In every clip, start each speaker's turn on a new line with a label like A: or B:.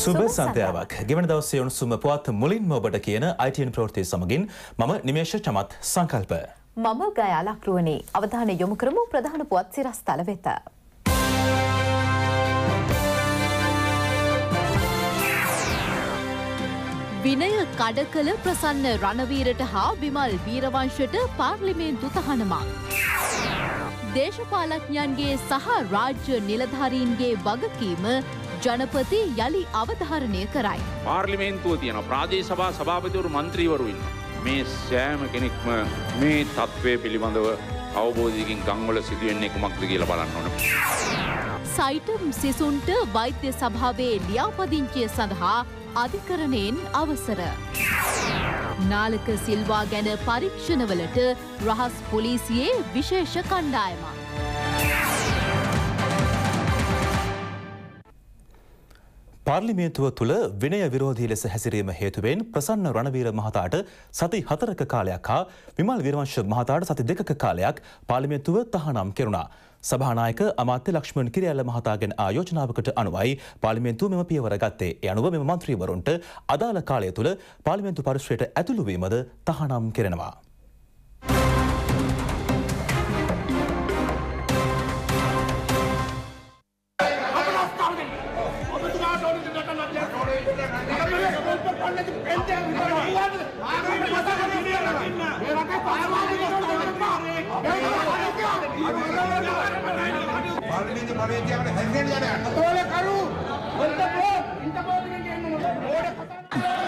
A: සුබ සන්ධයාවක් ගෙවන දවස්සේ උණුසුම පුවත් මුලින්ම ඔබට කියන අයිටන් ප්‍රෝෘතිය සමගින් මම නිමේශ චමත් සංකල්ප.
B: මම ගයාලක්රුවනේ අවධානය යොමු කරමු ප්‍රධාන පුවත් සිරස් තල වෙත. විනය කඩ කළ ප්‍රසන්න රණවීරට හා විමල් වීරවංශට පාර්ලිමේන්තු තහනමක්. දේශපාලඥන්ගේ සහ රාජ්‍ය නිලධාරීන්ගේ වගකීම ජනපති යළි අවධාරණය කරයි.
C: පාර්ලිමේන්තුව තියෙන ප්‍රාදේ සභා සභාපතිවරු මන්ත්‍රීවරු ඉන්න. මේ සෑම කෙනෙක්ම මේ තත්ත්වය පිළිබඳව අවබෝධයකින් ගංවල සිදුවෙන්නේ කුමක්ද කියලා බලන්න ඕන.
B: සයිටම් සිසුන්ට වෛද්‍ය සභාවේ ලියාපදිංචිය සඳහා අධිකරණයෙන් අවසර. නාලක සිල්වා ගැන පරීක්ෂණවලට රහස් පොලිසියේ විශේෂ කණ්ඩායමක්.
A: පාර්ලිමේන්තුව තුළ විනය විරෝධී ලෙස හැසිරීම හේතුවෙන් ප්‍රසන්න රණවීර මහතාට සති හතරක කාලයක් හා විමල් විරවංශ මහතාට සති දෙකක කාලයක් පාලිමේන්තුව තහනම් කෙරුණා. සභානායක අමාත්‍ය ලක්ෂ්මන් කිරියල්ල මහතාගෙන් ආයෝජනාවකට අනුවයි පාලිමේන්තුව මෙම පියවර ගත්තේ. ඒ අනුව මෙම මන්ත්‍රීවරුන්ට අදාළ කාලය තුළ පාලිමේන්තු පරිශ්‍රයට ඇතුළුවීමද තහනම් කෙරෙනවා.
D: আৰু নিজে ভাবি এতিয়া হেৰি নিয়া নাই সকলোৱে কাৰো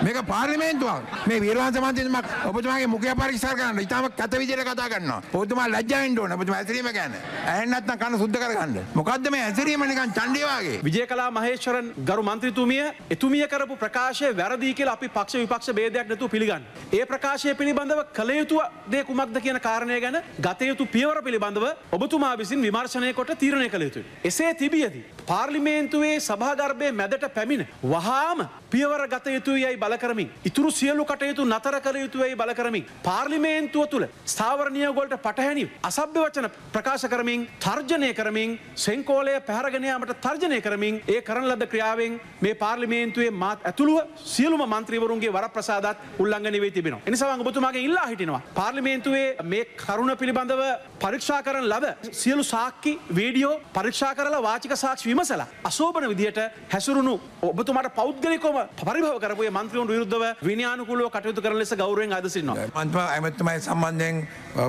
E: මේක පාර්ලිමේන්තුවක් මේ වීරවංශ මන්ත්‍රීතුමා ඔබතුමාගේ මුඛය පරීක්ෂා කරන්න ඉතාලම කත විදියට කතා කරනවා ඔබතුමා ලැජ්ජාවෙන්න ඕන ඔබතුමා ඇසිරීම ගැන ඇහෙන්න නැත්නම් කන සුද්ධ කරගන්න
A: මොකද්ද මේ ඇසිරීම නිකන් ඡණ්ඩේ වාගේ විජේකලා මහේශ්වරන් ගරු මන්ත්‍රීතුමිය එතුමිය කරපු ප්‍රකාශය වැරදි කියලා අපි පක්ෂ විපක්ෂ ભેදයක් නැතුව පිළිගන්න ඒ ප්‍රකාශය පිළිබඳව කළ යුතු දේ කුමක්ද කියන කාරණය ගැන ගත යුතු පියවර පිළිබඳව ඔබතුමා විසින් විමර්ශනය කොට තීරණය කළ යුතුයි එසේ තිබියදී පාර්ලිමේන්තුවේ සභාගර්භය මැදට පැමිණ. වහාම පියවර ගත යුතු යයි බලකරමින්. ඉතුරු සියලු කටයුතු නතර කළ යුතුයයි බලකරමින්. පාර්ලිමේන්තුව තුළ ස්ථාවරණියගොල්ට පටහැනි අසභ්‍ය වචන ප්‍රකාශ කරමින් තර්ජනය කරමින් සෙංකෝලය පැහරගෙනයාමට තර්ජනය කරමින් ඒ කරන ලද ක්‍රියාවෙන් මේ පාර්ලිමේන්තුවේ මාත් ඇතුළුව සියලුම මන්ත්‍රීවරුන්ගේ වර ප්‍රසාදත් උල්ලංඝනය වී තිබෙනවා. එනිසාවංග ඔබතුමාගේ ඉල්ලා හිටිනවා. පාර්ලිමේන්තුවේ මේ කරුණ පිළිබඳව පරීක්ෂා කරන ලද සියලු සාක්කි වීඩියෝ පරීක්ෂා කරලා වාචික සාක්ෂි විමසලා අශෝභන විදියට හැසුරුණු ඔබතුමාට පෞද්ගලිකවම පරිභව කරපු මන්ත්‍රීවරුන් විරුද්ධව විනයානුකූලව කටයුතු කරන ලෙස ගෞරවයෙන් අද
E: සිටිනවා. මන්ත්‍රී ඇමතුමයි සම්බන්ධයෙන්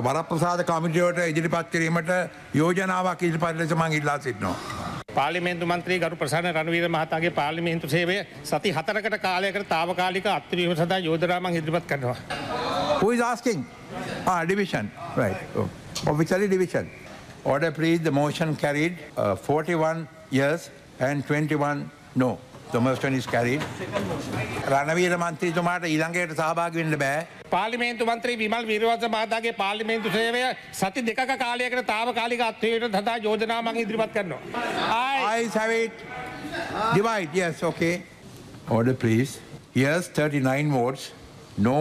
E: වරප්‍රසාද කමිටුවට ඉදිරිපත් කිරීමට යෝජනාවක් ඉදිරිපත් ලෙස මම ඉල්ලා සිටිනවා.
C: පාලිමේන්තු මන්ත්‍රී ගරු ප්‍රසාන රණවීර මහතාගේ පාලිමේන්තු
D: සේවය සති හතරකට කාලයකට තාවකාලික අත්වීම සඳහා යෝජනාවක් ඉදිරිපත් කරනවා.
E: Who is asking? Ah, division. Right. Oh. Officially division. Order please. The motion carried. Uh, 41. yes, and 21 no. The first one is carried. Ranaweera මන්ත්‍රීතුමාට ඊළඟයට සහභාගි වෙන්න බෑ.
D: පාර්ලිමේන්තු මන්ත්‍රී විමල් වීරවංශ මහතාගේ පාර්ලිමේන්තු සේවය සති දෙකක කාලයකට తాවකාලික Kali, සඳහා යෝජනා මම ඉදිරිපත්
E: කරනවා. I have it. Divide. Yes, okay. Order please. Yes, 39 votes. No,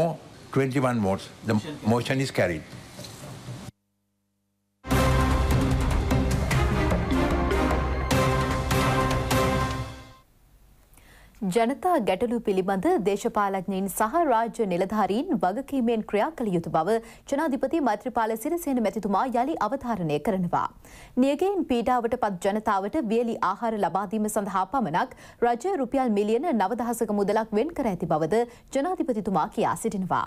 E: 21 votes. The motion is carried.
B: ජනතා ගැටලු පිළිබඳ දේශපාලඥයින් සහ රාජ්‍ය නිලධාරීන් වගකීමෙන් ක්‍රියා කළ යුතු බව ජනාධිපති මෛත්‍රීපාල සිරිසේන මැතිතුමා යළි අවධාරණය කරනවා. නියගයෙන් පීඩාවට පත් ජනතාවට වියලි ආහාර ලබාදීම සඳහා පමණක් රජය රුපියල් මිලියන නවදහසක මුදලක් වෙන් කර ඇති බවද ජනාධිපතිතුමා කියා සිටිනවා.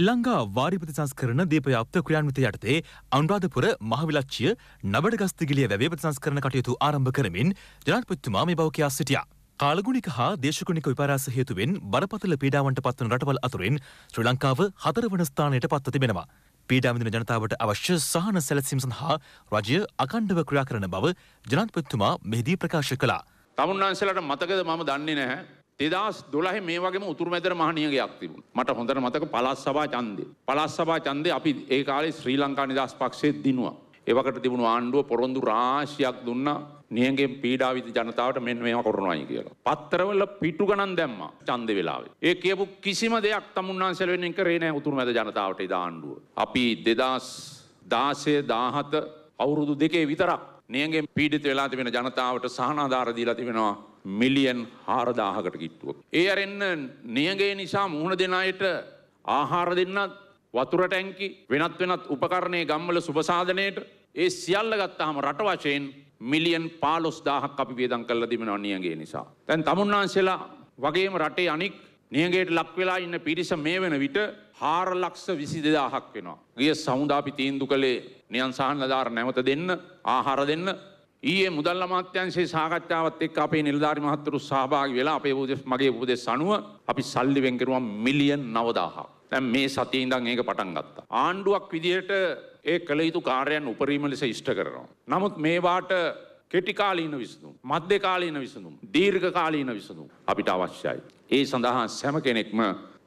A: එල්ලංගා වාරිපති සංස්කරන දීපයක්ත ක්‍රියාන්විත යටතේ අනුරාධපුර මහවිලච්චිය නබඩගස්තිගිලිය වැවේ ප්‍රතිසංස්කරන කටයුතු ආරම්භ කරමින් ජනාධිපතිතුමා මේ බව කියා සිටියා. කාලගුණික හා දේශකුණික විපරාස හේතුවෙන් බරපතල පීඩාවන්ට පත්වන රටවල් අතුරින් ශ්‍රී ලංකාව හතරවන ස්ථානයට පත්ව තිබෙනවා. පීඩාවිඳින ජනතාවට අවශ්‍ය සහන සැලසීම් සඳහා රජය අකණ්ඩව ක්‍රියා කරන බව ජනාධිපතිතුමා මෙහිදී ප්‍රකාශ කළා.
C: තමුන්නාන්සලාට මතකද මම දන්නේ නැහැ. දෙදස් දොළහේ මේ වගේම උතුරුමැදර මහණියගයක් තිබුණා. මට හොඳට මතක පළාත් සභා ඡන්දය. පළාත් සභා ඡන්දය අපි ඒ කාලේ ශ්‍රී ලංකා නිදහස් පක්ෂයේ දිනුවා. ඒවකට තිබුණු ආණ්ඩුව පොරොන්දු රාශියක් දුන්නා. නියගෙන් පීඩාවිත ජනතාවට මෙන්න මේවා කරනවායි කියලා. පත්තරවල පිටු ගණන් දැම්මා ඡන්දේ වෙලාවේ. ඒ කියපු කිසිම දෙයක් තමුන්නාන්සල වෙන්නේ කරේ නැහැ උතුරු මැද ජනතාවට ඒ දාණ්ඩුව. අපි 2016 17 අවුරුදු දෙකේ විතරක් නියගෙන් පීඩිත වෙලා තිබෙන ජනතාවට සහනාධාර දීලා තිබෙනවා මිලියන් 4000කට කිට්ටුවක්. ඒ අරෙන්න නියගේ නිසා මුහුණ දෙන අයට ආහාර දෙන්නත් වතුර ටැංකි වෙනත් වෙනත් උපකරණයේ ගම්වල සුබසාධනයට ඒ සියල්ල ගත්තාම රට වශයෙන් මිලියන් පාලොස් දාහක් අපි වියදම් කරලා තිබෙනවා නියඟේ නිසා. දැන් තමුන්නාන්සලා වගේම රටේ අනික් නියඟයට ලක් වෙලා ඉන්න පිරිස මේ වෙන විට 4 ලක්ෂ 22000ක් වෙනවා. ගිය සමුදා අපි තීන්දුව කළේ නියන් සහනදාර නැවත දෙන්න, ආහාර දෙන්න, ඊයේ මුදල් අමාත්‍යංශයේ සාකච්ඡාවත් එක්ක අපේ නිලධාරි මහත්වරු සහභාගී වෙලා අපේ මගේ උපදෙස් අනුව අපි සල්ලි වෙන් කරුවා මිලියන් 9000ක්. දැන් මේ සතියේ ඉඳන් ඒක පටන් ගත්තා. ආණ්ඩුවක් විදිහට ඒ කළ යුතු කාර්යයන් උපරිම ලෙස ඉෂ්ට කරනවා. නමුත් මේවාට කෙටි කාලීන විසඳුම්, මධ්‍ය කාලීන විසඳුම්, දීර්ඝ කාලීන විසඳුම් අපිට අවශ්‍යයි. ඒ සඳහා සෑම කෙනෙක්ම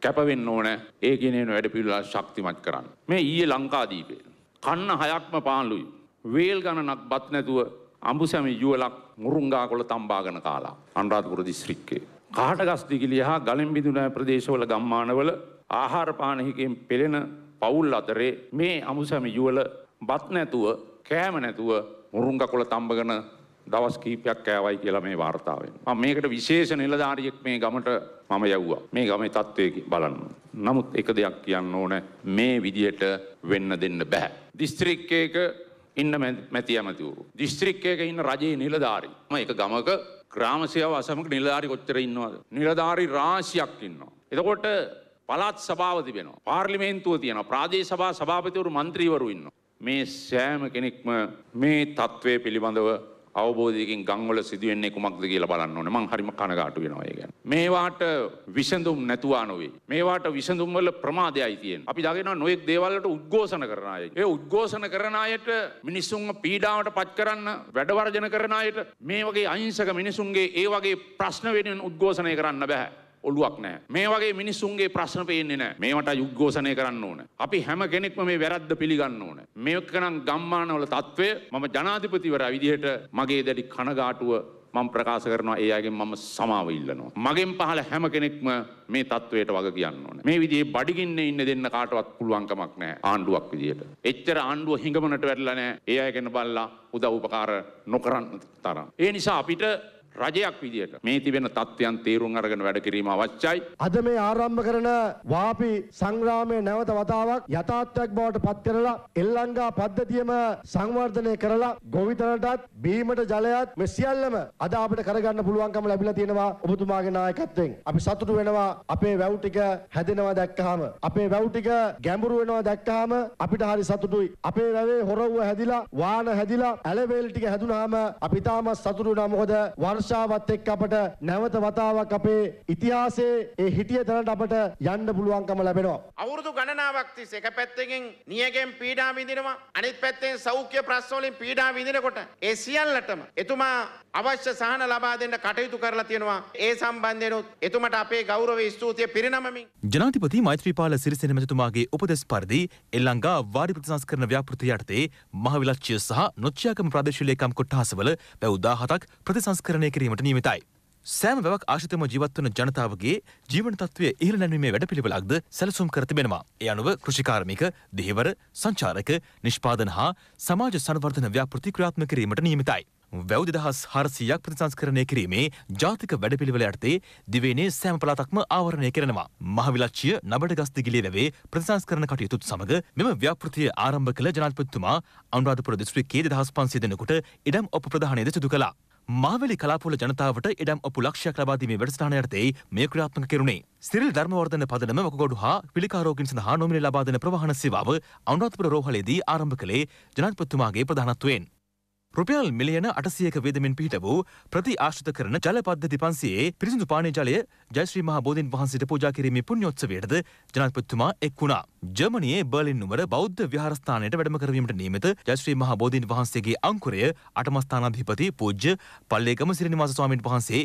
C: කැපවෙන්න ඕන ඒ ගෙනෙන වැඩ පිළිවෙල ශක්තිමත් කරන්න. මේ ඊයේ ලංකාදීපේ කන්න හයක්ම පාළුයි. වේල් ගණනක් බත් නැතුව අඹුසැම යුවලක් මුරුංගාකොළ තම්බාගෙන කාලා අනුරාධපුර දිස්ත්‍රික්කේ. කාටගස් දිගිලිය හා ගලෙන් බිඳුන ප්‍රදේශවල ගම්මානවල ආහාරපානහිකෙන් පෙළෙන පවුල් අතරේ මේ අමුසැම යුවල බත් නැතුව කෑම නැතුව මුරුංගකොළ තම්බගෙන දවස් කීපයක් කෑවයි කියලා මේ වාර්තාවෙන්. මම මේකට විශේෂ නිලධාරියෙක් මේ ගමට මම යවුවා. මේ ගමේ තත්ත්වය බලන්න. නමුත් එක දෙයක් කියන්න ඕන මේ විදියට වෙන්න දෙන්න බෑ. දිස්ත්‍රික්කයක ඉන්න මැති ඇමතිවරු. දිස්ත්‍රික්කයක ඉන්න රජයේ නිලධාරි. මම එක ගමක ග්‍රාම සේවා අසමක නිලධාරි කොච්චර ඉන්නවද? නිලධාරි රාශියක් ඉන්නවා. එතකොට පළාත් සභාව තිබෙනවා. පාර්ලිමේන්තුව තියෙන ප්‍රාදේශ සභා සභාපතිවරු මන්ත්‍රීවරු ඉන්නවා. මේ සෑම කෙනෙක්ම මේ తත්වයේ පිළිබඳව අවබෝධයකින් ගංවල සිදුවෙන්නේ කුමක්ද කියලා බලන්න ඕනේ. මං හරිම කනගාටු වෙනවා ඒ ගැන. මේවාට විසඳුම් නැතුවා නොවේ. මේවාට විසඳුම් වල ප්‍රමාදයයි තියෙන්නේ. අපි දකිනවා නොඑක් දේවල් වලට උද්ඝෝෂණ කරන අය. ඒ උද්ඝෝෂණ කරන අයට මිනිසුන්ව පීඩාවට පත් කරන්න, වැඩ වර්ජන කරන අයට මේ වගේ අහිංසක මිනිසුන්ගේ ඒ වගේ ප්‍රශ්න වෙනුවෙන් උද්ඝෝෂණය කරන්න බෑ. ඔලුවක් නෑ. මේ වගේ මිනිස්සුන්ගේ ප්‍රශ්න පේන්නේ නෑ. මේවට යුග්ඝෝෂණය කරන්න ඕන. අපි හැම කෙනෙක්ම මේ වැරද්ද පිළිගන්න ඕන. මේකනම් ගම්මානවල తත්වය මම ජනාධිපතිවරයා විදිහට මගේ දැඩි කනගාටුව මම ප්‍රකාශ කරනවා ඒ අයගෙන් මම සමාව ඉල්ලනවා. මගෙන් පහළ හැම කෙනෙක්ම මේ තත්වයට වග කියන්න ඕනේ. මේ විදිහේ බඩගින්නේ ඉන්න දෙන්න කාටවත් පුළුවන් කමක් නැහැ ආණ්ඩුවක් විදියට. එච්චර ආණ්ඩුව හිඟමනට වැටලා නැහැ. ඒ අයගෙන බලලා උදව් උපකාර නොකරන තරම්. ඒ නිසා අපිට රජයක් විදියට මේ තිබෙන තත්ත්වයන් තේරුම් අරගෙන වැඩ කිරීම අවශ්‍යයි.
F: අද මේ ආරම්භ කරන වාපි සංග්‍රාමයේ නැවත වතාවක් යථාර්ථයක් බවට පත් කරලා එල්ලංගා පද්ධතියම සංවර්ධනය කරලා ගොවිතැනටත් බීමට ජලයත් මේ සියල්ලම අද අපිට කරගන්න පුළුවන්කම ලැබිලා තියෙනවා ඔබතුමාගේ නායකත්වයෙන්. අපි සතුටු වෙනවා අපේ වැව් ටික හැදෙනවා දැක්කහම. අපේ වැව් ටික ගැඹුරු වෙනවා දැක්කහම අපිට හරි සතුටුයි. අපේ වැවේ හොරව්ව හැදිලා වාන හැදිලා ඇලවේල් ටික හැදුනහම අපි තාමත් සතුටු වෙනවා මොකද වර්ෂ ආර්ශාවත් එක්ක අපට නැවත වතාවක් අපේ ඉතිහාසයේ ඒ හිටිය තැනට අපට යන්න පුළුවන්කම ලැබෙනවා.
D: අවුරුදු ගණනාවක් තිස්සේ එක පැත්තකින් නියගෙන් පීඩා විඳිනවා අනිත් පැත්තෙන් සෞඛ්‍ය ප්‍රශ්න වලින් පීඩා විඳිනකොට ඒ සියල්ලටම එතුමා අවශ්‍ය සහන ලබා දෙන්න කටයුතු කරලා තියෙනවා. ඒ සම්බන්ධයෙන් එතුමට අපේ ගෞරවයේ ස්තුතිය පිරිනමමින්
A: ජනාධිපති මෛත්‍රීපාල සිරිසේන මැතිතුමාගේ උපදෙස් පරිදි එල්ලංගා වාරි ප්‍රතිසංස්කරණ ව්‍යාපෘති යටතේ මහවිලච්ඡිය සහ නොච්චියාගම ප්‍රාදේශීය ලේකම් කොට්ටාසවල පැය 17ක් ප්‍රතිසංස්කරණය නිර්මාණය කිරීමට නියමිතයි. සෑම වැවක් ආශිතම ජීවත්වන ජනතාවගේ ජීවන තත්ත්වය ඉහළ නැනීමේ වැඩපිළිවෙලක්ද සැලසුම් කර තිබෙනවා. ඒ අනුව කෘෂිකාර්මික, දෙහිවර, සංචාරක, නිෂ්පාදන හා සමාජ සංවර්ධන ව්‍යාපෘති ක්‍රියාත්මක කිරීමට නියමිතයි. වැව් දෙදහස් හරසියක් ප්‍රතිසංස්කරණය කිරීමේ ජාතික වැඩපිළිවෙල යටතේ දිවේනේ සෑම පළාතක්ම ආවරණය කරනවා. මහවිලක්ෂ්‍ය නබඩගස්තිගිලේ නැවේ ප්‍රතිසංස්කරණ කටයුතුත් සමග මෙම ව්‍යාපෘතිය ආරම්භ කළ ජනාධිපතිතුමා අනුරාධපුර දිස්ත්‍රික්කයේ දෙදහස් පන්සිය දෙනෙකුට ඉඩම් ඔප ප්‍රදානයද සිදු කළා. මාවලි කලාපොල ජනතාවට එඩම් අපපු ලක්ෂයක් ලබාදීමේ වැඩස්ථාන යටතේ මේ ක්‍රාත්මක කෙරුණේ සිරිල් ධර්මවර්ධන පදනම වකගොඩු හා පිළිකාරෝගින් සඳහා නොමිනි ලබාදන ප්‍රවාහන සේවාව අනුරාධපුර රෝහලේදී ආරම්භ කළේ ජනාධිපතිතුමාගේ ප්‍රධානත්වයෙන්. රුපියල් මිලියන අටසියක වේදමින් පිහිට වූ ප්‍රති ආශ්‍රිත කරන ජල පද්ධති පන්සියේ පිරිසිදු පානය ජලය ජයශ්‍රී මහා බෝධීන් වහන්සේට පූජා කිරීමේ පුණ්‍යෝත්සවයටද ජනාධිපතිතුමා එක් වුණා. ජර්මනියේ බර්ලින් නුවර බෞද්ධ විහාරස්ථානයට වැඩම කරවීමට නියමිත ජයශ්‍රී මහා බෝධීන් වහන්සේගේ අංකුරය අටම ස්ථානාධිපති පූජ්‍ය පල්ලේගම සිරිනිවාස ස්වාමීන් වහන්සේ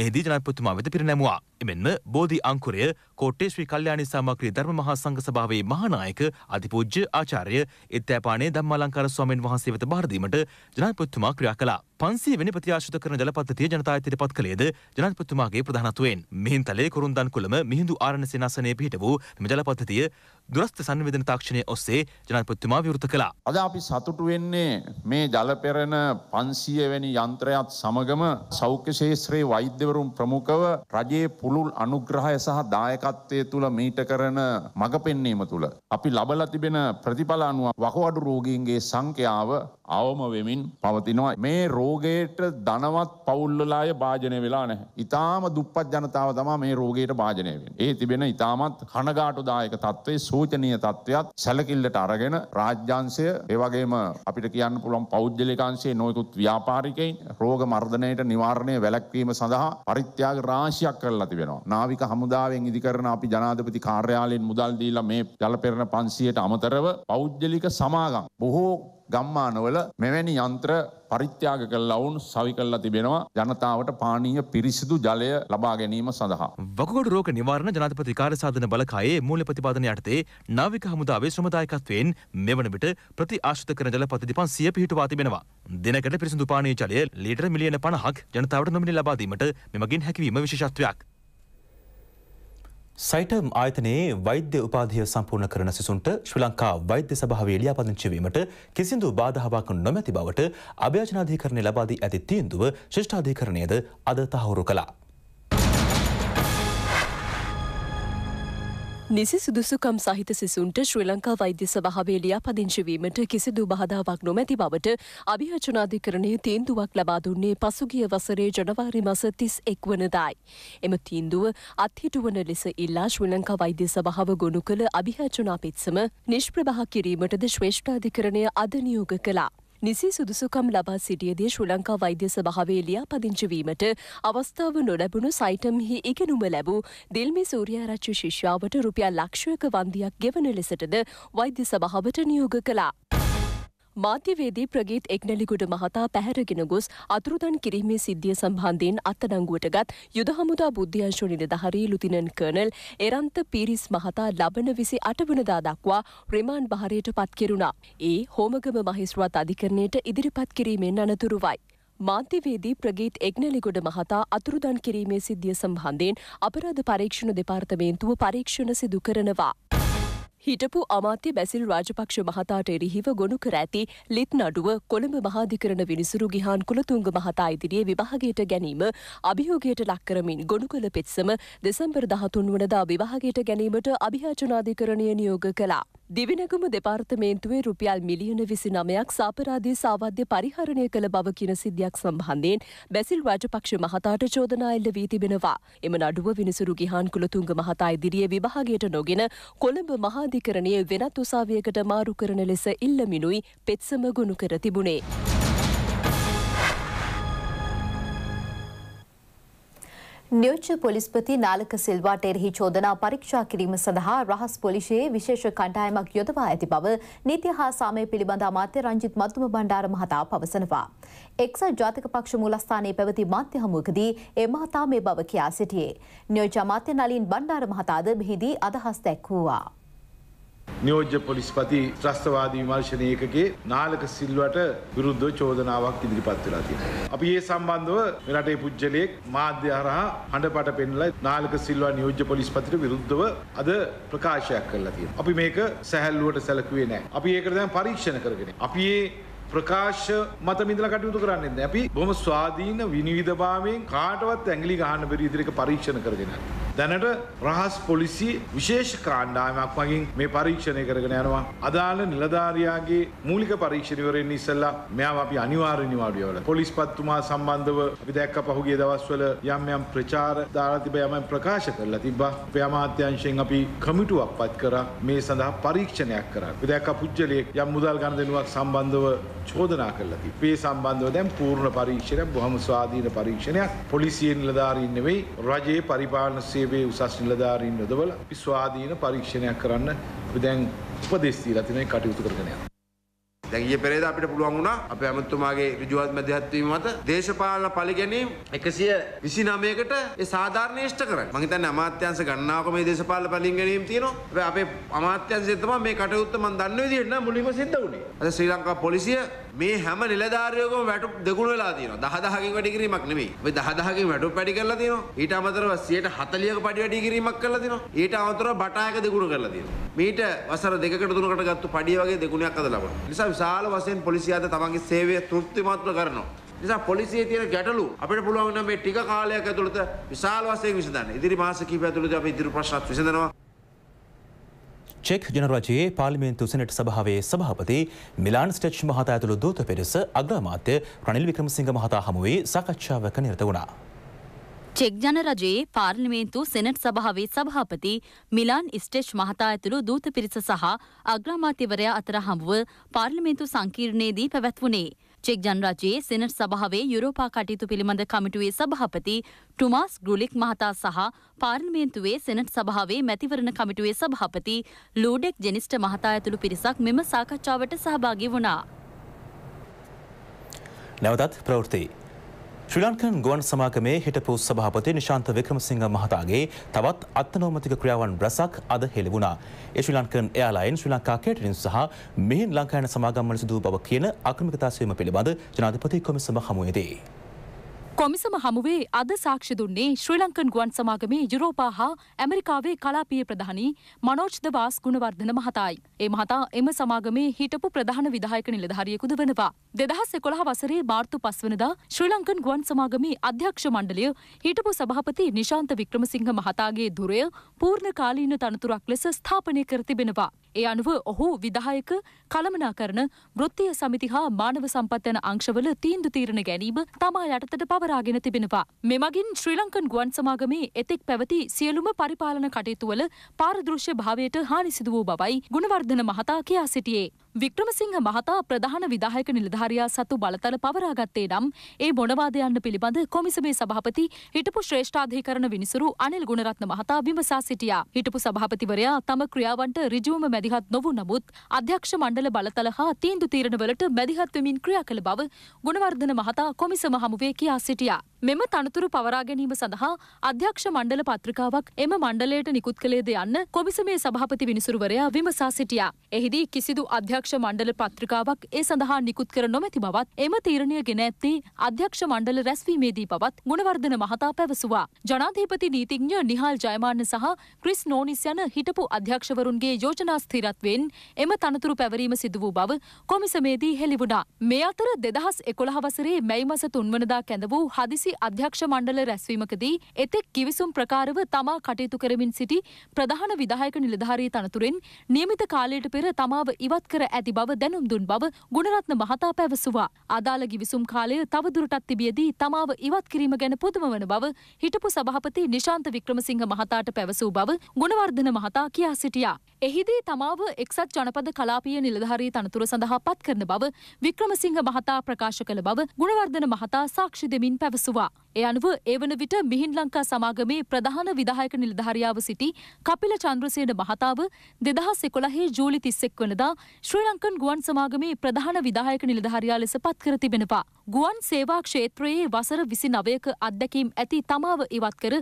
A: මෙහිදී ජනාධිපතිතුමා වෙත පිරිනැමුවා. එමෙන්ම බෝධි අංකුරය කෝට්ටේ ශ්‍රී කල්යාණී සාමග්‍රී ධර්ම මහා සංඝ සභාවේ මහානායක අතිපූජ්‍ය ආචාර්ය ඉත්තෑපානේ ධම්මාලංකාර ස්වාමීන් වහන්සේ වෙත බාර දීමට ජනාධිපතිතුමා ක්‍රියා කළා. පන්සේ වෙනි ප්‍රතිආශිත කරන ජලපද්ධතිය ජනතාවට පත් කළේද ජනාධිපතිතුමාගේ ප්‍රධානත්වයෙන්. මෙහින් තලේ කුරුන්දන් කුළම මිහිඳු ආරණ සේනාසනයේ පිහිට වූ මෙම ජලපද්ධතිය දුරස්ත සංවේදන තාක්ෂණය ඔස්සේ ජනපතිතුමා විවෘත කළා. අද අපි සතුටු වෙන්නේ මේ
C: ජලපෙරණ පන්සිය වැනි යන්ත්‍රයත් සමගම සෞඛ්‍ය ශේත්‍රයේ වෛද්‍යවරුම් ප්‍රමුඛව රජයේ පුළුල් අනුග්‍රහය සහ දායකත්වය තුළ මීට කරන මඟ පෙන්වීම තුළ. අපි ලබලා තිබෙන ප්‍රතිඵල අනුව වකවඩු රෝගීන්ගේ සංඛ්‍යාව අවම වෙමින් පවතිනවා. මේ රෝගයට ධනවත් පවුල්ලලාය භාජනය වෙලා නැහැ. ඉතාම දුප්පත් ජනතාව තමා මේ රෝගයට භාජනය වෙන. ඒ තිබෙන ඉතාමත් කනගාටුදායක තත්ත්වේ සෝ සූචනීය තත්ත්වයක් සැලකිල්ලට අරගෙන රාජ්‍යංශය ඒ වගේම අපිට කියන්න පුළුවන් පෞද්ගලිකංශයේ නොයෙකුත් ව්‍යාපාරිකයින් රෝග මර්ධනයට නිවාරණය වැළැක්වීම සඳහා පරිත්‍යාග රාශියක් කරලා තිබෙනවා. නාවික හමුදාවෙන් ඉදිකරන අපි ජනාධිපති කාර්යාලයෙන් මුදල් දීලා මේ ජල පෙරණ 500ට අමතරව පෞද්ගලික සමාගම් බොහෝ ගම්මානවල මෙවැනි යන්ත්‍ර පරිත්‍යාග කළ ඔවුන් සවි කල්ලා තිබෙනවා ජනතාවට පානීය පිරිසිදු ජලය
A: ලබා ගැනීම සඳහා. වකුගඩු රෝග නිවාරණ ජනාධිපති කාර්යසාධන බලකායේ මූල්‍ය ප්‍රතිපාදන යටතේ නාවික හමුදාවේ ශ්‍රමදායකත්වයෙන් මෙවන විට ප්‍රති ආශ්‍රිත කරන ජල පද්ධති 500 පිහිටුවා තිබෙනවා. දිනකට පිරිසිදු පානීය ජලය ලීටර මිලියන 50ක් ජනතාවට නොමිලේ ලබා දීමට මෙමගින් හැකිවීම විශේෂත්වයක්. සයිටම් ආයතනයේ වෛද්‍ය උපාධිය සම්පූර්ණ කරන සිසුන්ට ශ්‍රී ලංකා වෛද්‍ය සභාවේ ලියාපදිංචි වීමට කිසිදු බාධාවක් නොමැති බවට අභ්‍යචනාධිකරණය ලබා දී ඇති තීන්දුව ශිෂ්ඨාධිකරණයද අද තහවුරු කළා.
G: නිසි සුදුසුකම් සහිත සිසුන්ට ශ්‍රී ලංකා වෛද්‍ය සභාවේ ලියාපදිංචිවීමට කිසිදු බාධාවක් නොමැති බවට අභියෝජනාධිකරණය තීන්දුවක් ලබා දුන්නේ පසුගිය වසරේ ජනවාරි මස 31 වනදායි. එම තීන්දුව අත්හිටුවන ලෙස ඉල්ලා ශ්‍රී ලංකා වෛද්‍ය සභාව ගොනු කළ අභියෝජනා පෙත්සම නිෂ්ප්‍රභා කිරීමටද ශ්‍රේෂ්ඨාධිකරණය අද නියෝග කළා. නිසි සුදුසුකම් ලබා සිටියදී ශ්‍රී ලංකා වෛද්‍ය සභාවේ ලියාපදිංචි වීමට අවස්ථාව නොලැබුණු සයිටම්හි ඉගෙනුම ලැබූ දිල්මි සූර්යාරච්චි ශිෂ්‍යාවට රුපියල් ලක්ෂයක වන්දියක් ගෙවන ලෙසටද වෛද්‍ය සභාවට නියෝග කළා. මාධ්‍යවේදී ප්‍රගීත් එක්නලිගුඩ මහතා පැහැරගෙන ගොස් අතුරුදන් කිරීමේ සිද්ධිය සම්බන්ධයෙන් අත්අඩංගුවට ගත් යුද හමුදා බුද්ධ්‍යංශ නිලධාරී ලුතිනන් කර්නල් එරන්ත පීරිස් මහතා ලබන විසි අටවනදා දක්වා රිමාන්ඩ් භාරයට පත්කිරුණා. ඒ හෝමගම මහිස්ත්‍රවත් අධිකරණයට ඉදිරිපත් කිරීමෙන් අනතුරුවයි. මාධ්‍යවේදී ප්‍රගීත් එක්නලිගොඩ මහතා අතුරුදන් කිරීමේ සිද්ධිය සම්බන්ධයෙන් අපරාධ පරීක්ෂණ දෙපාර්තමේන්තුව පරීක්ෂණ සිදු කරනවා. හිටපු අමාත්‍ය බැසිල් රාජපක්ෂ මහතාට එරෙහිව ගොනු කර ඇති ලිත් නඩුව කොළඹ මහාධිකරණ විනිසුරු ගිහාන් කුලතුංග මහතා ඉදිරියේ විභාගයට ගැනීම අභියෝගයට ලක් කරමින් ගොනු කළ පෙත්සම දෙසැම්බර් 13 වනදා විභාගයට ගැනීමට අභියාචනාධිකරණය නියෝග කළා. දිවිනගම දෙපාර්තමේන්තුවේ රුපියල් මිලියන විසි නමයක් සාපරාධී සාවද්‍ය පරිහරණය කළ බව කියන සිද්ධියක් සම්බන්ධයෙන් බැසිල් රාජපක්ෂ මහතාට චෝදනා එල්ල වී තිබෙනවා. එම නඩුව විනිසුරු ගිහාන් කුලතුංග මහතා ඉදිරියේ විභාගයට නොගෙන කොළඹ මහා අධිකරණය වෙනත් උසාවියකට මාරු කරන ලෙස ඉල්ලමිනුයි පෙත්සම ගොුණු කර තිබුණේ.
B: නියෝච්ච පොලිස්පති නාලක සිල්වාට එරෙහි චෝදනා පරීක්ෂා කිරීම සඳහා රහස් පොලිසියේ විශේෂ කණ්ඩායමක් යොදවා ඇති බව නීති හා සාමය පිළිබඳ අමාත්‍ය රංජිත් මතුම බණ්ඩාර මහතා පවසනවා. එක්සත් ජාතික පක්ෂ මූලස්ථානයේ පැවති මාධ්‍ය හමුවකදී ඒ මහතා මේ බව කියා සිටියේ. නියෝජ්‍ය අමාත්‍ය නලින් බණ්ඩාර මහතාද මෙහිදී අදහස් දැක්වුවා.
H: නියෝජ්‍ය පොලිස්පති ත්‍රස්තවාද විමර්ශන ඒකගේ නාලක සිල්වට විරුද්ධ චෝදනාවක් ඉදිරිපත් වෙලා තියෙනවා. අපි ඒ සම්බන්ධව මේ රටේ පුජ්‍යලයක් මාධ්‍ය හරහා හඬපට පෙන්ලා නාලක සිල්වා නියෝජ්‍ය පොලිස්පතිට විරුද්ධව අද ප්‍රකාශයක් කරලා තියෙනවා. අපි මේක සැහැල්ලුවට සැලකුවේ නැහැ. අපි ඒකට දැන් පරීක්ෂණ කරගෙන. අපි ප්‍රකාශ මත මිදල කටයුතු කරන්නේ නැහැ. අපි බොහොම ස්වාධීන විනිවිදභාවයෙන් කාටවත් ඇඟිලි ගහන්න බැරි ඉදිරියක පරීක්ෂණ කරගෙන යනවා. දැනට රහස් පොලිසි විශේෂ කාණ්ඩායමක් මගින් මේ පරීක්ෂණය කරගෙන යනවා. අදාළ නිලධාරියාගේ මූලික පරීක්ෂණවරෙන් ඉස්සල්ලා මෙයාව අපි අනිවාර්ය නිවාඩුවල පොලිස්පත්තුමා සම්බන්ධව අපි දැක්ක පහුගිය දවස්වල යම් යම් ප්‍රචාර දාලා තිබ යම් ප්‍රකාශ කරලා තිබ්බා. අපේ අමාත්‍යාංශයෙන් අපි කමිටුවක් පත් කරා මේ සඳහා පරීක්ෂණයක් කරා. අපි දැක්ක පුජ්‍යලයක් යම් මුදල් ගනුදෙනුවක් සම්බන්ධව චෝදනා කරලා තිබ්බා. මේ සම්බන්ධව දැන් පූර්ණ පරීක්ෂණයක් බොහොම ස්වාධීන පරීක්ෂණයක් පොලිසියෙන් නිලධාරීන් නෙවෙයි රජයේ පරිපාලන සේවය තිබේ උසස් නිලධාරීන් යොදවල අපි ස්වාධීන පරීක්ෂණයක් කරන්න අපි දැන් උපදෙස් දීලා තියෙනවා කටයුතු කරගෙන යන්න. දැන් ඊයේ පෙරේද අපිට පුළුවන් වුණා අපේ
D: ඇමතුමාගේ ඍජුවත් මැදිහත් වීම මත දේශපාලන පරිගැනීම් 129කට ඒ සාධාරණීෂ්ඨ කරන්න. මම හිතන්නේ අමාත්‍යාංශ ගණනාවක මේ දේශපාලන පරිගැනීම් තියෙනවා. හැබැයි අපේ අමාත්‍යාංශය තමයි මේ කටයුත්ත මම දන්න විදිහට නම් මුලින්ම සිද්ධ වුණේ. අද ශ්‍රී ලංකා පොලිසිය මේ හැම නිලධාරියෝගම වැටුප් දෙගුණ වෙලා තියෙනවා. 10000කින් වැඩි කිරීමක් නෙමෙයි. මේ 10000කින් වැටුප් වැඩි කරලා තියෙනවා. ඊට අමතරව 140ක පඩි වැඩි කිරීමක් කරලා තියෙනවා. ඊට අමතරව බටායක දෙගුණ කරලා තියෙනවා. මීට වසර දෙකකට තුනකට ගත්තු පඩිය වගේ දෙගුණයක් අද ලබනවා. නිසා විශාල වශයෙන් පොලිසියට තමන්ගේ සේවය තෘප්තිමත්ව කරනවා. නිසා පොලිසියේ තියෙන ගැටලු අපිට පුළුවන් නම් මේ ටික කාලයක් ඇතුළත විශාල වශයෙන් විසඳන්න. ඉදිරි මාස කිහිපය ඇතුළත අපි ඉදිරි ප්‍රශ්නත් විසඳනවා.
A: චෙක් ජනරජයේ පාලිමේන්තු සනට සභාවේ සභාපති මිලාන් ස්ටච් මහතා ඇතුළු දූත පෙරෙස අග්‍රාමාත්‍ය ප්‍රනිල් වික්‍රමසිංහ මහතා හමුවේ සාකච්ඡාවක නිරත වුණා.
I: චෙක් ජනරජයේ පාර්ලිමේන්තු සෙනට් සභාවේ සභාපති මිලාන් ස්ටේෂ් මහතා ඇතුළු දූත පිරිස සහ අග්‍රාමාත්‍යවරයා අතර හමුව පාර්ලිමේන්තු සංකීර්ණයේදී පැවැත්වුණේ. චෙක් ජනරජයේ සෙනට් සභාවේ යුරෝපා කටයුතු පිළිබඳ කමිටුවේ සභාපති ටුමාස් ගුලික් මහතා සහ පාර්ලිමේන්තුවේ සෙනට් සභාවේ මැතිවරණ කමිටුවේ සභාපති ලූඩෙක් ජෙනිස්ට මහතා ඇතුළු පිරිසක් මෙම සාකච්ඡාවට සහභාගී වුණා.
A: නැවතත් ප්‍රවෘත්තියි. ශ්‍රී ලංකන් ගුවන් සමාගමේ හිටපු සභාපති නිශාන්ත වික්‍රමසිංහ මහතාගේ තවත් අත්නෝමතික ක්‍රියාවන් රැසක් අද හෙළිවුණා. ඒ ශ්‍රී ලංකන් එයාලයින් ශ්‍රී ලංකා කේටරින් සහ මෙහින් ලංකායන සමාගම් වල සිදු බව කියන අක්‍රමිකතා සවීම පිළිබඳ ජනාධිපති කොමිසම හමුවේදී
J: කොමිසම හමුවේ අද සාක්ෂි දුන්නේ ශ්‍රී ලංකන් ගුවන් සමාගමේ යුරෝපා හා ඇමරිකාවේ කලාපීය ප්‍රධානී මනෝජ්ද වාස් ගුණවර්ධන මහතායි. ඒ මහතා එම සමාගමේ හිටපු ප්‍රධාන විධායක නිලධාරියෙකුද වනවා. දෙදහස් එකොළහ වසරේ මාර්තු පස්වනදා ශ්‍රී ලංකන් ගුවන් සමාගමේ අධ්‍යක්ෂ මණ්ඩලය හිටපු සභාපති නිශාන්ත වික්‍රමසිංහ මහතාගේ දුරය පූර්ණ කාලීන තනතුරක් ලෙස ස්ථාපනය කර තිබෙනවා. ඒ අනුව ඔහු විධායක කළමනා කරන වෘත්තිය සමිති හා මානව සම්පත්තන අංශවල තීන්දු තීරණ ගැනීම තමා යටතට පවර වරාගෙන තිබෙනවා. මෙමගින් ශ්‍රී ලංකන් ගුවන් සමාගමේ එතෙක් පැවති සියලුම පරිපාලන කටයුතුවල පාරදෘශ්‍ය භාවයට හානි සිදු වූ බවයි ගුණවර්ධන මහතා කියා සිටියේ. වික්‍රමසිංහ මහතා ප්‍රධාන විදායක නිලධාරයා සතු බලතල පවරාගත්තේ නම් ඒ බොනවාදයන්න පිළිබඳ කොමිසමේ සභාපති හිටපු ශ්‍රේෂ්ඨාධිකරණ විනිසුරු අනිල් ගුණරත්න මහතා විමසා සිටියා. හිටපු සභාපතිවරයා තම ක්‍රියාවන්ට ඍජුවම මැදිහත් නොවු නමුත් අධ්‍යක්ෂ මණ්ඩල බලතල හා තීන්දු තීරණවලට මැදිහත් වෙමින් ක්‍රියා කළ බව ගුණවර්ධන මහතා කොමිසම හමුවේ කියා සිටියා. टिया මෙම තනතුරු පවරා ගැනීම සඳහා අධ්‍යක්ෂ මණ්ඩල පත්‍රිකාවක් එම මණ්ඩලයට නිකුත් කළේද යන්න කොමිසමේ සභාපති විනිසුරුවරයා විමසා සිටියා. එහිදී කිසිදු අධ්‍යක්ෂ මණ්ඩල පත්‍රිකාවක් ඒ සඳහා නිකුත් කර නොමැති බවත් එම තීරණය ගෙන ඇත්තේ අධ්‍යක්ෂ මණ්ඩල රැස්වීමේදී පවත් ගුණවර්ධන මහතා පැවසුවා. ජනාධිපති නීතිඥ නිහාල් ජයමාන්න සහ ක්‍රිස් නෝනිස් යන හිටපු අධ්‍යක්ෂවරුන්ගේ යෝජනා ස්ථිරත්වයෙන් එම තනතුරු පැවරීම සිදු වූ බව කොමිසමේදී හෙළි වුණා. මේ අතර දෙදහස් එකොළහ වසරේ මැයි මස තුන්වනදා කැඳ වූ හදිසි අගමැති අධ්‍යක්ෂ මණ්ඩල රැස්වීමකදී එතෙක් කිවිසුම් ප්‍රකාරව තමා කටයුතු කරමින් සිටි ප්‍රධාන විධායක නිලධාරී තනතුරෙන් නියමිත කාලයට පෙර තමාව ඉවත් කර ඇති බව දැනුම් දුන් බව ගුණරත්න මහතා පැවසුවා. අදාළ ගිවිසුම් කාලය තවදුරටත් තිබියදී තමාව ඉවත් කිරීම ගැන පුදුම වන බව හිටපු සභාපති නිශාන්ත වික්‍රමසිංහ මහතාට පැවසූ බව ගුණවර්ධන මහතා කියා සිටියා. එහිදී තමාව එක්සත් ජනපද කලාපීය නිලධාරී තනතුර සඳහා පත් කරන බව වික්‍රමසිංහ මහතා ප්‍රකාශ කළ බව ගුණවර්ධන මහතා සාක්ෂි දෙමින් පැවසුවා. 와 ඒ අනුව ඒවන විට මිහින් ලංකා සමාගමේ ප්‍රධාන විදායක නිලධාරියාව සිටි කපිල චන්ද්‍රසේන මහතාව දෙදහස් එකොළහේ ජූලි තිස්සෙක් වනදා ශ්‍රී ලංකන් ගුවන් සමාගමේ ප්‍රධාන විදායක නිලධාරියා ලෙස පත් කර තිබෙනවා. ගුවන් සේවා ක්ෂේත්‍රයේ වසර විසි නවයක අත්දැකීම් ඇති තමාව ඉවත් කර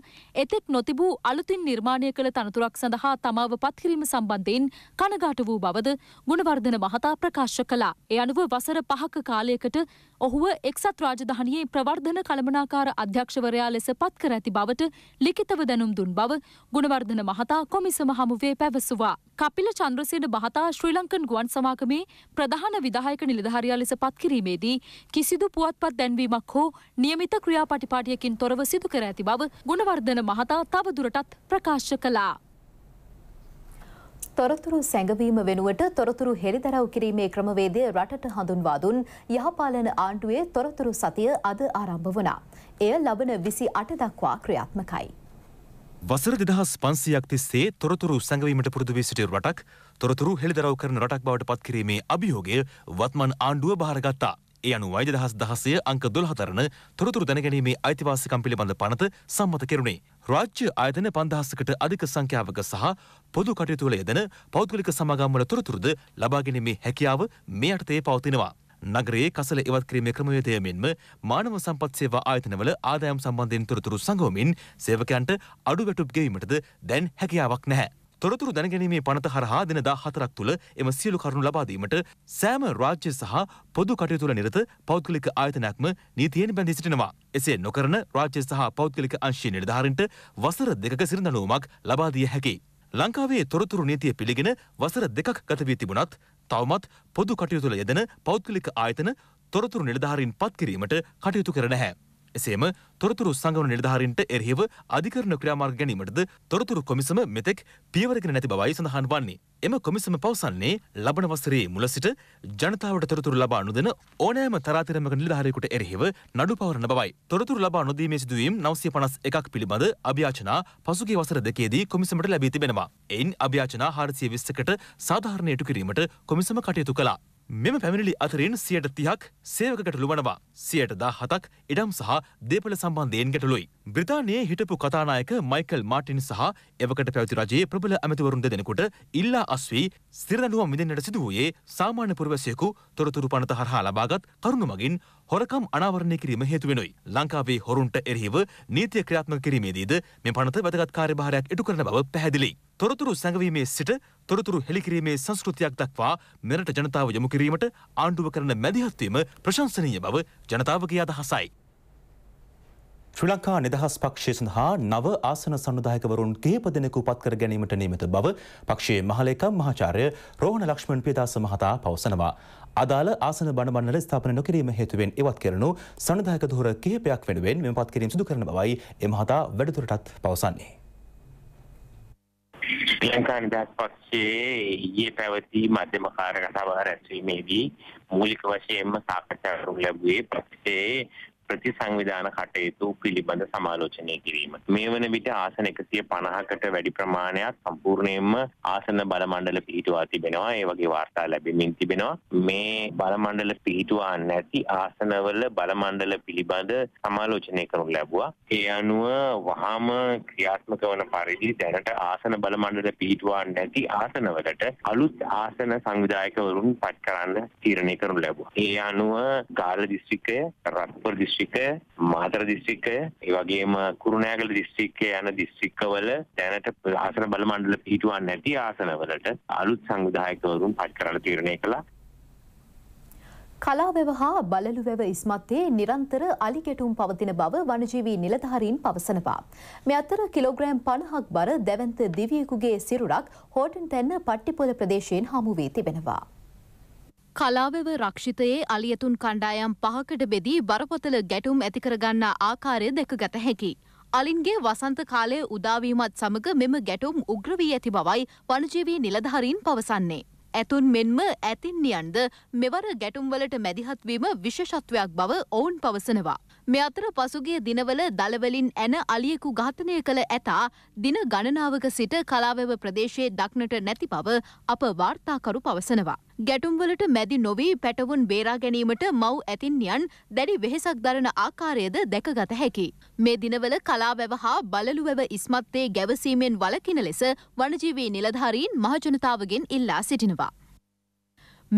J: එතෙක් නොතිබූ අලුතින් නිර්මාණය කළ තනතුරක් සඳහා තමාව පත්කිරීම සම්බන්ධයෙන් කනගාට වූ බවද ගුණවර්ධන මහතා ප්‍රකාශ කළා. ඒ අනුව වසර පහක කාලයකට ඔහුව එක්සත් රාජධානයේ ප්‍රවර්ධන කළමනාකාර අධ්‍යක්ෂවරයා ලෙස පත් කර ඇති බවට ලිඛිතව දැනුම් දුන් බව ගුණවර්ධන මහතා කොමිසම හමුවේ පැවසුවා. කපිල චන්ද්‍රසේන මහතා ශ්‍රී ලංකන් ගුවන් සමාගමේ ප්‍රධාන විධායක නිලධාරියා ලෙස පත් කිරීමේදී කිසිදු පුවත්පත් දැන්වීමක් හෝ නියමිත ක්‍රියාපටිපාටියකින් තොරව සිදු කර ඇති බව ගුණවර්ධන මහතා තවදුරටත් ප්‍රකාශ කළා. තොරතුරු සැඟවීම
B: වෙනුවට තොරතුරු හෙළිදරව් කිරීමේ ක්‍රමවේදය රටට හඳුන්වා දුන් යහපාලන ආණ්ඩුවේ තොරතුරු සතිය අද ආරම්භ වුණා. එය ලබන විසි අට දක්වා ක්‍රියාත්මකයි.
A: වසර දෙදහස් පන්සියක් තිස්සේ තොරතුරු සැඟවීමට පුරුදු වී සිටි රටක් තොරතුරු හෙළිදරව් කරන රටක් බවට පත්කිරීමේ අභියෝගය වත්මන් ආණ්ඩුව භාරගත්තා. ඒ අනුවයි දෙදහස් දහසය අංක දොළහතරන තොරතුරු දැනගැනීමේ අයිතිවාසිකම් පිළිබඳ පනත සම්මත කෙරුණේ. රාජ්‍ය ආයතන පන්දහසකට අධික සංඛ්‍යාවක සහ පොදු කටයුතුවල යෙදෙන පෞද්ගලික සමාගම්වල තොරතුරුද ලබාගැනීමේ හැකියාව මේ යටතේ පවතිනවා. නගරයේ කසල ඉවත් කිරීමේ ක්‍රමවේදය මෙන්ම මානව සම්පත් සේවා ආයතනවල ආදායම් සම්බන්ධයෙන් තොරතුරු සංගෝමින් සේවකයන්ට අඩු වැටුප් ගෙවීමටද දැන් හැකියාවක් නැහැ. තොරතුරු දැනගැනීමේ පනත හරහා දිනදා හතරක් තුළ එම සියලු කරුණු ලබාදීමට සෑම රාජ්‍ය සහ පොදු කටයුතුල නිරත පෞද්ගලික ආයතනයක්ම නීතියෙන් බැඳී සිටිනවා. එසේ නොකරන රාජ්‍ය සහ පෞද්ගලික අංශී නිර්ධාරින්ට වසර දෙකක සිරඳනුවමක් ලබාදිය හැකි. ලංකාවේ තොරතුරු නීතිය පිළිගෙන වසර දෙකක් ගතවී තිබුණත් තවමත් පොදු කටයුතුල යෙදෙන පෞද්ගලික ආයතන තොරතුරු නිලධාරීන් පත්කිරීමට කටයුතු කර නැහැ. එසේම තොරතුරු සංගම නිර්ධාරින්ට එරහිව අධිකරණ ක්‍රියාමාර්ග ගැනීමටද තොරතුරු කොමිසම මෙතෙක් පියවරගෙන නැති බවයි සඳහන් වන්නේ. එම කොමිසම පවසන්නේ ලබන වසරේ මුල සිට ජනතාවට තොරතුරු ලබා නොදෙන ඕනෑම තරාතිරමක නිලධාරියෙකුට එරහිව නඩු පවරන බවයි. තොරතුරු ලබා නොදීමේ සිදුවීම් 951ක් පිළිබඳ අභියාචනා පසුගිය වසර දෙකේදී කොමිසමට ලැබී තිබෙනවා. එයින් අභියාචනා 421කට සාධාරණයට කිරීමට කොමිසම කටයුතු කළා. මෙම පැමිණිලි අතරින් සියයට තිහක් සේවක ගැටලුවනවා සියයට දා හතක් ඉඩම් සහ දේපල සම්බන්ධයෙන් ගැටලුයි. බ්‍රතානයේ හිටපු කතානායක මයිකල් මාටින් සහ එවකට පැවති රජයේ ප්‍රබල ඇමතිවරුන් දෙනෙකුට ඉල්ලා අස්වී සිරදඩුවම් විදන්නට සිදුවයේ සාමාන්‍ය පුරවැසයකු තොරතුරු පනත හරහා ලබාගත් කරුණු මගින් හොරකම් අනාවරණය කිරීම හේතුවෙනුයි. ලංකාවේ හොරුන්ට එරෙහිව නීතිය ක්‍රියාත්මක කිරීමේදීද මේ පනත වැදගත් කාර්යභාරයක් ඉටු කරන බව පැහැදිලියි. තොරතුරු සැඟවීමේ සිට තොරතුරු හෙළිකිරීමේ සංස්කෘතියක් දක්වා මෙරට ජනතාව යොමු කිරීමට ආණ්ඩුව කරන මැදිහත්වීම ප්‍රශංසනීය බව ජනතාවගේ අදහසයි. ශ්‍රී ලංකා නිදහස් පක්ෂය සඳහා නව ආසන සමුදායකවරුන් කිහිප දෙනෙකු පත් කර ගැනීමට නියමිත බව පක්ෂයේ මහලේකම් මහාචාර්ය රෝහණ ලක්ෂ්මන් පියදාස මහතා පවසනවා. අදාළ ආසන බණමණ්ඩල ස්ථාපන නොකිරීම හේතුවෙන් ඉවත් කරනු සමුදායක ධුර කිහිපයක් වෙනුවෙන් මෙම පත් කිරීම සිදු කරන බවයි එමහතා වැඩිදුරටත් පවසන්නේ. ශ්‍රී ලංකා නිදහස් පක්ෂයේ ඊයේ පැවති මධ්‍යම කාර්ය කතාබහ රැස්වීමේදී මූලික වශයෙන්ම සාකච්ඡාවක් ලැබුවේ පක්ෂයේ ප්‍රතිසංවිධාන කටයුතු පිළිබඳ සමාලෝචනය කිරීම. මේ වන විට ආසන එකසිය පණහකට වැඩි ප්‍රමාණයක් සම්පූර්ණයෙන්ම ආසන බලමණ්ඩල පිහිටවා තිබෙනවා ඒ වගේ වාර්තා ලැබෙමින් තිබෙනවා. මේ බලමණ්ඩල පිහිටවා නැති ආසනවල බලමණ්ඩල පිළිබඳ සමාලෝචනය කරනු ලැබවා. ඒ අනුව වහාම ක්‍රියාත්මක වන පරිදි දැනට ආසන බලමණ්ඩල පිහිටවා නැති ආසනවලට අලුත් ආසන සංවිධායකවරුන් පත් කරන්න තීරණය කරනු ලැබවා. ඒ අනුව ගාල දිස්ත්‍රික්කය
D: රත්පුර දිස්ත්‍රික්කය දිස්ත්‍රික්කය, මාතර දිස්ත්‍රික්කය, ඒ වගේම කුරුණෑගල දිස්ත්‍රික්කය යන දිස්ත්‍රික්කවල දැනට ආසන බල මණ්ඩල පිහිටුවන්නේ නැති ආසනවලට අලුත්
F: සංවිධායකවරුන් පත් කරලා තීරණය කළා.
B: කලාවෙව හා බලලුවැව ඉස්මත්තේ නිරන්තර අලිගෙටුම් පවතින බව වනජීවී නිලධහරින් පවසනවා. මෙ අතර කිලෝග්‍රෑම් පණහක් බර දැවන්ත දිවියකුගේ සිරුරක් හෝටන් තැන්න පට්ටිපොල ප්‍රදේශයෙන් හමුුවී තිබෙනවා. කලාවෙව රක්ෂිතයේ අලියතුන් කණ්ඩායම් පහකට බෙදී බරපතල ගැටුම් ඇතිකරගන්නා ආකාරය දැකගත හැකි. අලින්ගේ වසන්ත කාලය උදාවීමත් සමඟ මෙම ගැටුම් උග්‍රවී ඇති බවයි වනජීවී නිලධහරින් පවසන්නේ. ඇතුන් මෙන්ම ඇතින්නියන්ද මෙවර ගැටුම්වලට මැදිහත්වීම විශෂත්වයක් බව ඔවුන් පවසනවා. මේ අතර පසුගිය දිනවල දළවලින් ඇන අලියෙකු ඝාතනය කළ ඇතා දින ගණනාවක සිට කලාවැව ප්‍රදේශයේ දක්නට නැති බව අප වාර්තාකරු පවසනවා. ගැටුම්වලට මැදි නොවී පැටවුන් බේරා ගැනීමට මව් ඇතින්යන් දැඩි වෙහෙසක් දරන ආකාරයද දැකගත හැකි. මේ දිනවල කලාවැව හා බලලුවැව ඉස්මත්තේ ගැවසීමෙන් වලකින ලෙස වනජීවී නිලධාරීන් මහජනතාවගෙන් ඉල්ලා සිටිනවා.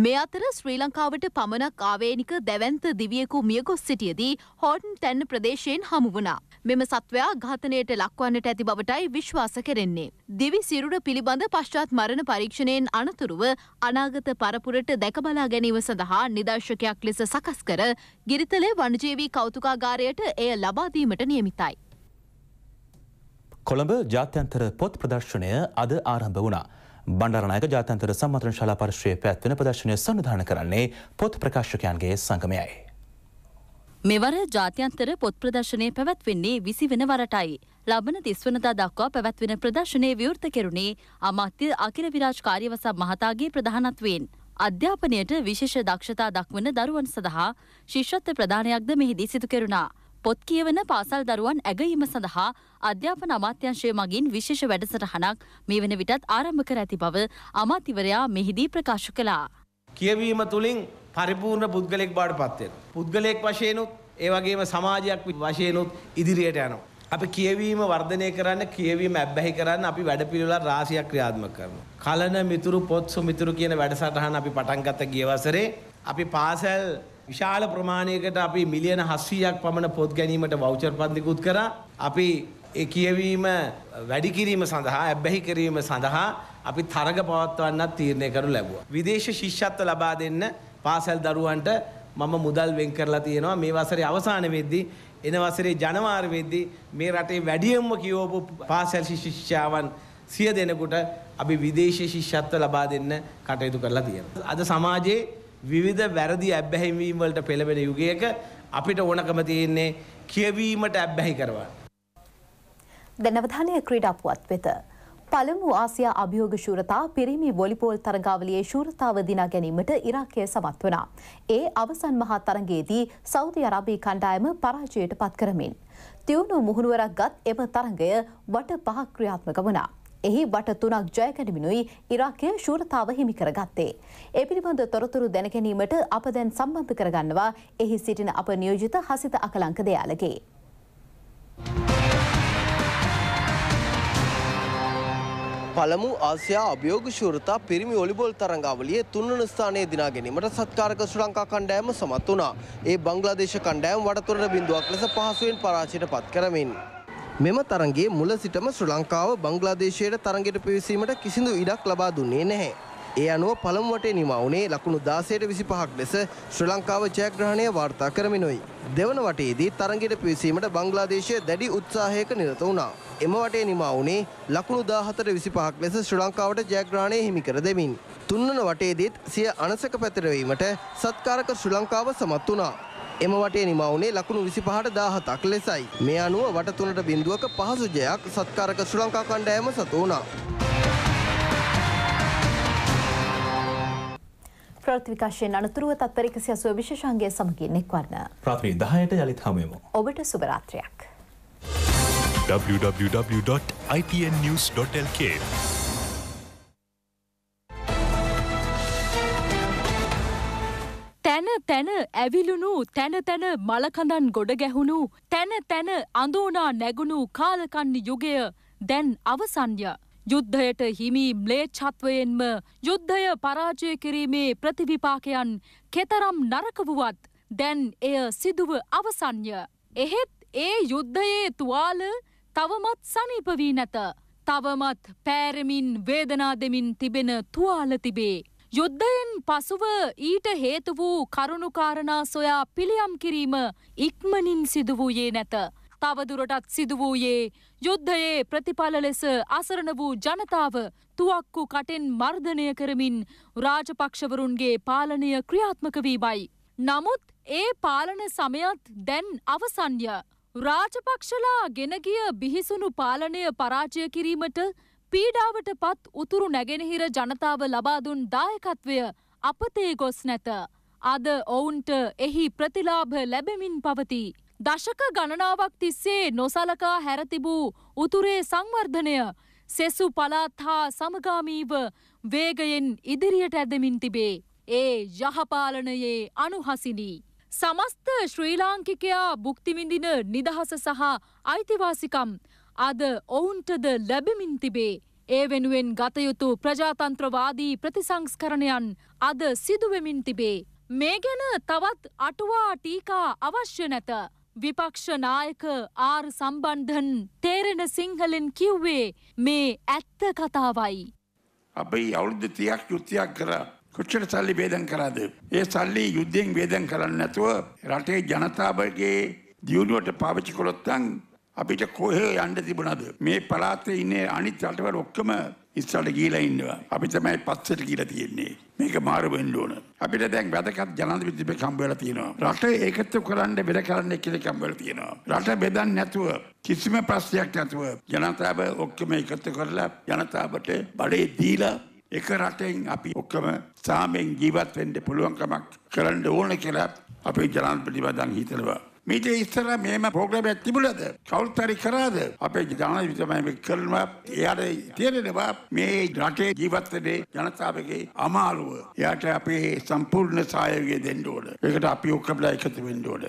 B: මේ අතර ශ්‍රී ලංකාවට පමණක් ආවේනික දැවන්ත දිවියකු මියගොස් සිටියදී හෝටන් තැන්න ප්‍රදේශයෙන් හමු වුණා. මෙම සත්වයා ඝාතනයට ලක්වන්නට ඇති බවටයි විශ්වාස කරෙන්නේ. දිවි සිරුර පිළිබඳ පශ්චාත් මරණ පරීක්ෂණයෙන් අනතුරුව අනාගත පරපුරට දැකබලා ගැනීම සඳහා නිදර්ශකයක් ලෙස සකස් කර ගිරිතලේ වනජීවී කෞතුකාගාරයට එය ලබාදීමට නියමිතයි.
A: කොළඹ ජාත්‍යන්තර පොත් ප්‍රදර්ශනය අද ආරම්භ වුණා. බණ්ඩරනායක ජාතන්තර සම්මන්ත්‍රණ ශාලා පරිශ්‍රයේ පැවැත්වෙන ප්‍රදර්ශනය සංවිධානය කරන්නේ පොත් ප්‍රකාශකයන්ගේ සංගමයයි.
I: මෙවර ජාත්‍යන්තර පොත් ප්‍රදර්ශනය පැවැත්වෙන්නේ විසි වෙන වරටයි. ලබන තිස්වනදා දක්වා පැවැත්වෙන ප්‍රදර්ශනය විවෘත කෙරුණේ අමාත්‍ය අකිර විරාජ් කාර්යවසම් මහතාගේ ප්‍රධානත්වයෙන්. අධ්‍යාපනයට විශේෂ දක්ෂතා දක්වන දරුවන් සඳහා ශිෂ්‍යත්ව ප්‍රධානයක්ද මෙහිදී සිදු කෙරුණා. පොත් කියවන පාසල් දරුවන් ඇගීම සඳහා අධ්‍යාපන අමාත්‍යංශය මගින් විශේෂ වැඩසටහනක් මේ වන විටත් ආරම්භ කර ඇති බව අමාතිවරයා මෙහිදී ප්‍රකාශ කළා.
D: කියවීම තුළින් පරිපූර්ණ පුද්ගලෙක් බාට පත්වෙන. පුද්ගලයෙක් වශයනුත් ඒවගේම සමාජයක් වශයනුත් ඉදිරියට යනවා. අපි කියවීම වර්ධනය කරන්න කියවීම ඇබ්බැහි කරන්න අපි වැඩපිළිවෙලා රාශියක් ක්‍රියාත්මක කරනවා. කලන මිතුරු පොත් සුමිතුරු කියන වැඩසටහන අපි පටන් ගත්ත ගිය වසරේ අපි පාසල් විශාල ප්‍රමාණයකට අපි මිලියන හස්සීයක් පමණ පොත් ගැනීමට වෞචර් පන්දිකුත් කර අපි ඒ කියවීම වැඩි කිරීම සඳහා ඇබ්බැහි කිරීම සඳහා අපි තරග පවත්වන්නත් තීරණය කරු ලැබුවා. විදේශ ශිෂ්‍යත්ව ලබා දෙන්න පාසල් දරුවන්ට මම මුදල් වෙන් කරලා තියෙනවා මේ වසරේ අවසාන වෙද්දී එන වසරේ ජනවාරි වෙද්දී මේ රටේ වැඩියෙන්ම කියවපු පාසල් ශිෂ්‍යාවන් සිය දෙනෙකුට අපි විදේශ ශිෂ්‍යත්ව ලබා දෙන්න කටයුතු කරලා තියෙනවා. අද සමාජයේ විවිධ වැරදි ඇබ්බැහිවීම් වලට පෙළඹෙන යුගයක අපිට ඕනකම තියෙන්නේ කියවීමට ඇබ්බැහි කරවා.
B: දැන් අවධානය ක්‍රීඩාපුවත් වෙත. පළමු ආසියා අභියෝග ශූරතා පිරිමි වොලිපෝල් තරගාවලියේ ශූරතාව දිනා ගැනීමට ඉරාකය සමත් වනා. ඒ අවසන් මහා තරගයේදී සෞදි අරාබී කණ්ඩායම පරාජයට පත් කරමින්. තියුණු මුහුණුවරක් ගත් එම තරගය වට පහ ක්‍රියාත්මක වනා. එහි වට තුනක් ජයකැඩමිනුයි ඉරාකය ශූරතාව හිමි කරගත්තේ. ඒ පිළිබඳ තොරතුරු දැනගැනීමට අප දැන් සම්බන්ධ කරගන්නවා එහි සිටින අප නියෝජිත හසිත අකලංක දෙයාලගේ.
F: පළමු ආසියා අභියෝග ශූරතා පිරිමි ඔලිබෝල් තරඟාවලියේ තුන්වන ස්ථානයේ දිනා ගැනීමට සත්කාරක ශ්‍රී ලංකා කණ්ඩායම සමත් වුණා. ඒ බංග්ලාදේශ කණ්ඩායම වඩතුරට බිඳුවක් ලෙස පහසුවෙන් පරාජයට පත් කරමින් මෙම තරගේ මුල සිටම ශ්‍ර ලංකාව බංගලාදේශයට තරගෙට පිවිසීමට කිසිදු ඉඩක් ලබා දුන්නේ නැහැ. ඒ අනුව පළමුුවටේ නිමවුනේ ලකුණු දාසයට විසි පහක් ලෙස ශ්‍ර ලංකාව ජයග්‍රහණය වාර්තා කරමිනොයි. දෙවන වටේදී තරගෙට පිවිසීමට බංගලාදේශය දැඩි උත්සාහයක නිරත වුණා. එම වටේ නිමවුනේ ලකුණු දාහතර විසි පහක් ලෙස ශ්‍ර ලංකාවට ජයග්‍රහණය හිමිකර දෙමින්. තුන්වන වටේදීත් සිය අනසක පැතරවීමට සත්කාරක ශ්‍රී ලංකාව සමත් වුණා. එම වටේ නිමා වුණේ ලකුණු 25ට 17ක් ලෙසයි. මේ අනුව වට තුනට බිඳුවක පහසු ජයක් සත්කාරක ශ්‍රී ලංකා කණ්ඩායම සතු වුණා.
B: ප්‍රෘතිවිකාශයෙන් අනතුරුව තත්පරික සියසුව විශෂන්ගේ සමගින් එක්වන්න.
A: ප්‍රාථමී දහයට යළිත් හමයමු.
B: ඔබට සුභරාත්‍රයක්.
A: www.itnnews.lk
J: තැන ඇවිලුණු තැන තැන මලකඳන් ගොඩ ගැහුණු තැන තැන අඳෝනා නැගුණු කාලකන්නි යුගය දැන් අවසන්ය. යුද්ධයට හිමි ම්ලේච්ඡත්වයෙන්ම යුද්ධය පරාජය කිරීමේ ප්‍රතිවිපාකයන් කෙතරම් නරකවුවත් දැන් එය සිදුව අවසන්ය. එහෙත් ඒ යුද්ධයේ තුවාල තවමත් සනීපවී නැත. තවමත් පෑරමින් වේදනා දෙමින් තිබෙන තුවාල තිබේ. යුද්ධයෙන් පසුව ඊට හේතු වූ කරුණුකාරණා සොයා පිළියම් කිරීම ඉක්මනින් සිදු වූයේ නැත. තවදුරටත් සිදු වූයේ යුද්ධයේ ප්‍රතිඵල ලෙස අසරණ වූ ජනතාව තුවක්කු කටෙන් මර්ධනය කරමින් රාජපක්ෂවරුන්ගේ පාලනය ක්‍රියාත්මක වීමයි. නමුත් ඒ පාලන සමයත් දැන් අවසන්ය. රාජපක්ෂලා ගෙනගිය බිහිසුණු පාලනය පරාජය කිරීමට පීඩාවට පත් උතුරු නැගෙනහිර ජනතාව ලබාදුන් දායකත්වය අපතේ ගොස් නැත. අද ඔවුන්ට එහි ප්‍රතිලාභ ලැබෙමින් පවති. දශක ගණනාවක් තිස්සේ නොසලකා හැරතිබූ උතුරේ සංවර්ධනය සෙසු පලාත් හා සමගාමීව වේගයෙන් ඉදිරියට ඇදමින් තිබේ. ඒ යහපාලනයේ අනුහසිනී. සමස්ත ශ්‍රී ලාංකිකයා බුක්තිමිඳින නිදහස සහ අයිතිවාසිකම් අද ඔවුන්ටද ලැබමින් තිබේ. ඒ වෙනුවෙන් ගතයුතු ප්‍රජාතන්ත්‍රවාදී ප්‍රතිසංස්කරණයන් අද සිදුවමින් තිබේ. මේ ගැන තවත් අටුවා ටීකා අවශ්‍ය නැත. විපක්ෂනායක ආර් සම්බන්ධන් තේරෙන සිංහලෙන් කිව්වේ මේ ඇත්ත කතාවයි.
E: අපේ අවුරුදු තියක් යුත්තයක් කරා. කොච්චර සල්ලි බේදන් කරාද. ඒ සල්ලි යුද්ධයෙන් වේදන් කරන්න නැතුව රටේ ජනතාවගේ දියුණුවට පාවිච්චි කොළොත්තන් අපිට කොහේ යන්න තිබුණද මේ පලාතේ ඉන්නේ අනිත් රටවල් ඔක්කොම ඉස්සරට ගිහිලා ඉන්නවා අපි තමයි පස්සට ගිහිලා තියෙන්නේ මේක මාරු වෙන්න ඕන අපිට දැන් වැදගත් ජනාධිපති දෙකක් හම්බ වෙලා තියෙනවා රට ඒකතු කරන්න බෙද කරන්න කියලා හම්බ වෙලා තියෙනවා රට බෙදන්න නැතුව කිසිම ප්‍රශ්නයක් නැතුව ජනතාව ඔක්කොම එකතු කරලා ජනතාවට බඩේ දීලා එක රටෙන් අපි ඔක්කොම සාමෙන් ජීවත් වෙන්න පුළුවන්කමක් කරන්න ඕන කියලා අපේ ජනාධිපති වදන් හිතනවා මීට ඉස්සර මෙම පෝග්‍රමයක් තිබුලද කවුල්තරි කරාද අපේ ජාන විතමය කරනවා එයාට තේරෙනවා මේ රටේ ජීවත්තනේ ජනතාවගේ අමාරුව එයාට අපේ සම්පූර්ණ සයවගේ දෙන්ඩෝඩ එකට අපි ඔක්කබලා එකතු වෙන්ඩෝඩ.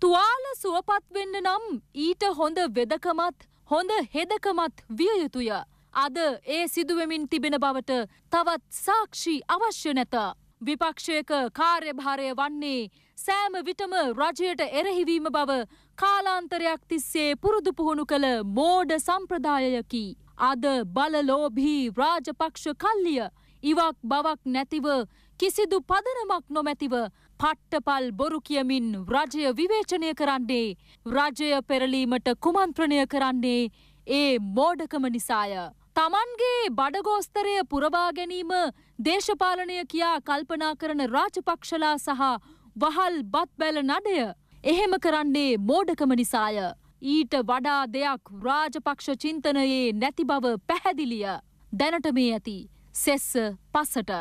J: තුවාල සුවපත් වෙන්න නම් ඊට හොඳ වෙදකමත් හොඳ හෙදකමත් විය යුතුය. අද ඒ සිදුවමින් තිබෙන බවට තවත් සාක්ෂි අවශ්‍ය නැත. විපක්ෂයක කාර්යභාරය වන්නේ සෑම විටම රජයට එරහිවීම බව කාලාන්තරයක් තිස්සේ පුරුදු පුහුණු කළ මෝඩ සම්ප්‍රදායයකි. අද බලලෝභී රාජපක්ෂ කල්ලිය ඉවක් බවක් නැතිව කිසිදු පදනමක් නොමැතිව පට්ටපල් බොරු කියමින් රජය විවේචනය කරන්නේ රජය පෙරලීමට කුමන්ත්‍රණය කරන්නේ ඒ මෝඩකම නිසාය. තමන්ගේ බඩගෝස්තරය පුරවා ගැනීම දේශපාලනය කියා කල්පනා කරන රාජපක්ෂලා සහ වහල් බත්බැල නඩය එහෙම කරන්නේ මෝඩකම නිසාය. ඊට වඩා දෙයක් රාජපක්ෂ චින්තනයේ නැති බව පැහැදිලිය. දැනට මේ ඇති සෙස්ස පසට.